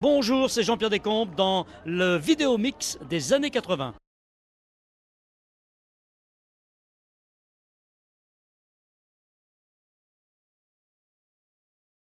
Bonjour, c'est Jean-Pierre Descombes dans le vidéo mix des années 80.